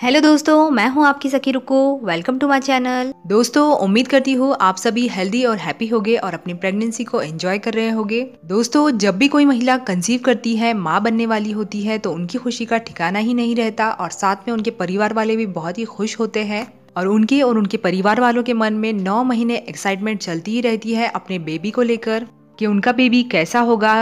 Hello दोस्तों मैं हूं आपकी सखी रुको वेलकम टू माय चैनल दोस्तों उम्मीद करती हूँ आप सभी हेल्दी और हैप्पी होगे और अपनी प्रेगनेंसी को एंजॉय कर रहे होगे दोस्तों जब भी कोई महिला कंसीव करती है माँ बनने वाली होती है तो उनकी खुशी का ठिकाना ही नहीं रहता और साथ में उनके परिवार वाले भी बहुत ही खुश होते हैं और उनके और उनके परिवार वालों के मन में नौ महीने एक्साइटमेंट चलती ही रहती है अपने बेबी को लेकर कि उनका बेबी कैसा होगा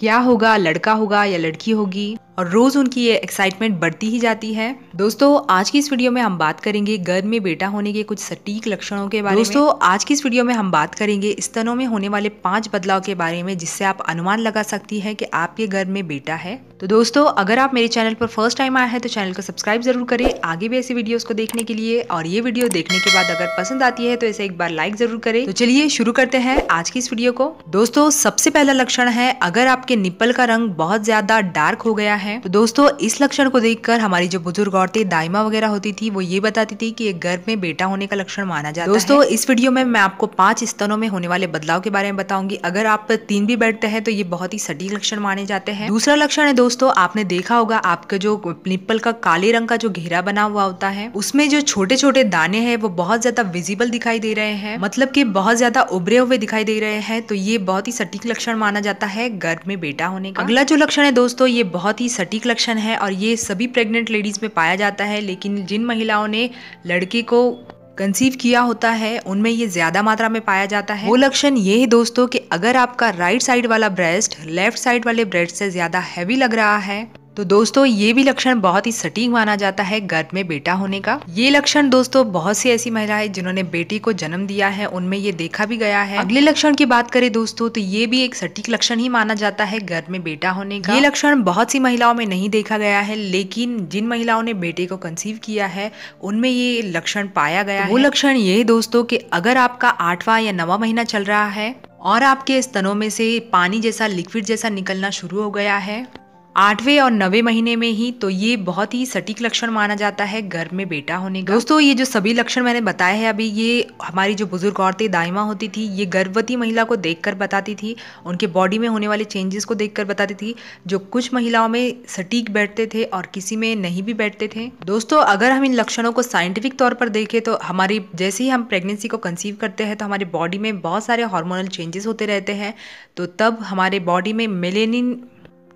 क्या होगा लड़का होगा या लड़की होगी और रोज़ उनकी ये एक्साइटमेंट बढ़ती ही जाती है दोस्तों आज की इस वीडियो में हम बात करेंगे गर्भ में बेटा होने के कुछ सटीक लक्षणों के बारे दोस्तों, में दोस्तों आज की इस वीडियो में हम बात करेंगे स्तनों में होने वाले पांच बदलाव के बारे में जिससे आप अनुमान लगा सकती है की आपके गर्भ में बेटा है तो दोस्तों अगर आप मेरे चैनल पर फर्स्ट टाइम आए हैं तो चैनल को सब्सक्राइब जरूर करें आगे भी ऐसी वीडियोस को देखने के लिए और ये वीडियो देखने के बाद अगर पसंद आती है तो इसे एक बार लाइक जरूर करें तो चलिए शुरू करते हैं आज की इस वीडियो को दोस्तों सबसे पहला लक्षण है अगर आपके निप्पल का रंग बहुत ज्यादा डार्क हो गया है है तो दोस्तों इस लक्षण को देखकर हमारी जो बुजुर्ग औरतें दाइमा वगैरह होती थी वो ये बताती थी कि एक गर्भ में बेटा होने का लक्षण माना जाता दोस्तों है। इस वीडियो में मैं आपको पांच स्तनों में होने वाले बदलाव के बारे में बताऊंगी अगर आप तीन भी बैठते हैं तो ये बहुत ही सटीक लक्षण माने जाते हैं दूसरा लक्षण है दोस्तों आपने देखा होगा आपके जो निप्पल का काले रंग का जो घेरा बना हुआ होता है उसमें जो छोटे छोटे दाने हैं वो बहुत ज्यादा विजिबल दिखाई दे रहे हैं मतलब कि बहुत ज्यादा उभरे हुए दिखाई दे रहे हैं तो ये बहुत ही सटीक लक्षण माना जाता है गर्भ में बेटा होने का अगला जो लक्षण है दोस्तों ये बहुत ही सटीक लक्षण है और ये सभी प्रेग्नेंट लेडीज़ में पाया जाता है लेकिन जिन महिलाओं ने लड़के को कंसीव किया होता है उनमें ये ज्यादा मात्रा में पाया जाता है वो लक्षण ये है दोस्तों कि अगर आपका राइट साइड वाला ब्रेस्ट लेफ्ट साइड वाले ब्रेस्ट से ज्यादा हैवी लग रहा है तो दोस्तों ये भी लक्षण बहुत ही सटीक माना जाता है गर्भ में बेटा होने का ये लक्षण दोस्तों बहुत सी ऐसी महिलाएं जिन्होंने बेटी को जन्म दिया है उनमें ये देखा भी गया है अगले लक्षण की बात करें दोस्तों तो ये भी एक सटीक लक्षण ही माना जाता है गर्भ में बेटा होने का ये लक्षण बहुत सी महिलाओं में नहीं देखा गया है लेकिन जिन महिलाओं ने बेटे को कंसीव किया है उनमें ये लक्षण पाया गया है वो लक्षण ये दोस्तों की अगर आपका आठवा या नवा महीना चल रहा है और आपके स्तनों में से पानी जैसा लिक्विड जैसा निकलना शुरू हो गया है आठवें और नवे महीने में ही तो ये बहुत ही सटीक लक्षण माना जाता है गर्भ में बेटा होने का दोस्तों ये जो सभी लक्षण मैंने बताए हैं अभी ये हमारी जो बुजुर्ग औरतें दाइमा होती थी ये गर्भवती महिला को देख बताती थी उनके बॉडी में होने वाले चेंजेस को देख बताती थी जो कुछ महिलाओं में सटीक बैठते थे और किसी में नहीं भी बैठते थे दोस्तों अगर हम इन लक्षणों को साइंटिफिक तौर पर देखें तो हमारी जैसे ही हम प्रेगनेंसी को कंसीव करते हैं तो हमारे बॉडी में बहुत सारे हार्मोनल चेंजेस होते रहते हैं तो तब हमारे बॉडी में मेलेनिन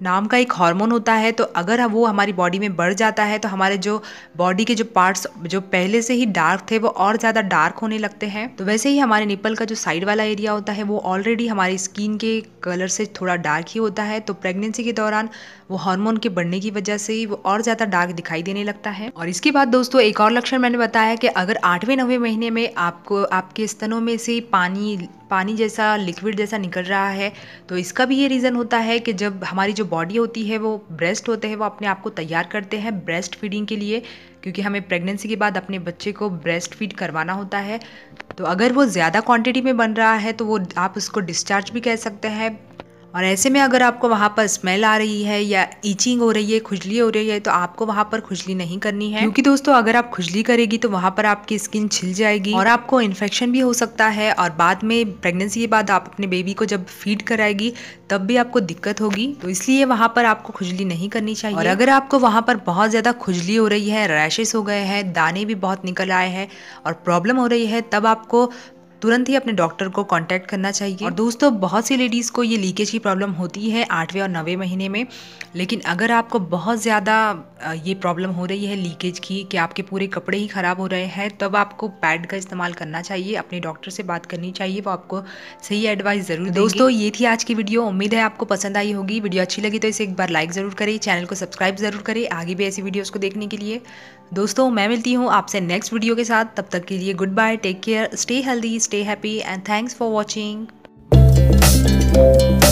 नाम का एक हार्मोन होता है तो अगर वो हमारी बॉडी में बढ़ जाता है तो हमारे जो बॉडी के जो पार्ट्स जो पहले से ही डार्क थे वो और ज़्यादा डार्क होने लगते हैं तो वैसे ही हमारे निपल का जो साइड वाला एरिया होता है वो ऑलरेडी हमारी स्किन के कलर से थोड़ा डार्क ही होता है तो प्रेगनेंसी के दौरान वो हार्मोन के बढ़ने की वजह से ही वो और ज़्यादा डार्क दिखाई देने लगता है और इसके बाद दोस्तों एक और लक्षण मैंने बताया कि अगर आठवें नवे महीने में आपको आपके स्तनों में से पानी पानी जैसा लिक्विड जैसा निकल रहा है तो इसका भी ये रीज़न होता है कि जब हमारी जो बॉडी होती है वो ब्रेस्ट होते हैं वो अपने आप को तैयार करते हैं ब्रेस्ट फीडिंग के लिए क्योंकि हमें प्रेगनेंसी के बाद अपने बच्चे को ब्रेस्ट फीड करवाना होता है तो अगर वो ज़्यादा क्वांटिटी में बन रहा है तो वो आप उसको डिस्चार्ज भी कह सकते हैं और ऐसे में अगर आपको वहाँ पर स्मेल आ रही है या ईचिंग हो रही है खुजली हो रही है तो आपको वहाँ पर खुजली नहीं करनी है क्योंकि दोस्तों अगर आप खुजली करेगी तो वहाँ पर आपकी स्किन छिल जाएगी और आपको इन्फेक्शन भी हो सकता है और बाद में प्रेगनेंसी के बाद आप अपने बेबी को जब फीड कराएगी तब भी आपको दिक्कत होगी तो इसलिए वहाँ पर आपको खुजली नहीं करनी चाहिए और अगर आपको वहाँ पर बहुत ज़्यादा खुजली हो रही है रैशेस हो गए हैं दाने भी बहुत निकल आए हैं और प्रॉब्लम हो रही है तब आपको तुरंत ही अपने डॉक्टर को कॉन्टैक्ट करना चाहिए और दोस्तों बहुत सी लेडीज़ को ये लीकेज की प्रॉब्लम होती है आठवें और नवे महीने में लेकिन अगर आपको बहुत ज़्यादा ये प्रॉब्लम हो रही है लीकेज की कि आपके पूरे कपड़े ही ख़राब हो रहे हैं तब आपको पैड का इस्तेमाल करना चाहिए अपने डॉक्टर से बात करनी चाहिए वो आपको सही एडवाइस ज़रूर दोस्तों ये थी आज की वीडियो उम्मीद है आपको पसंद आई होगी वीडियो अच्छी लगी तो इसे एक बार लाइक ज़रूर करें चैनल को सब्सक्राइब ज़रूर करें आगे भी ऐसी वीडियोज़ को देखने के लिए दोस्तों मैं मिलती हूँ आपसे नेक्स्ट वीडियो के साथ तब तक के लिए goodbye take care stay healthy stay happy and thanks for watching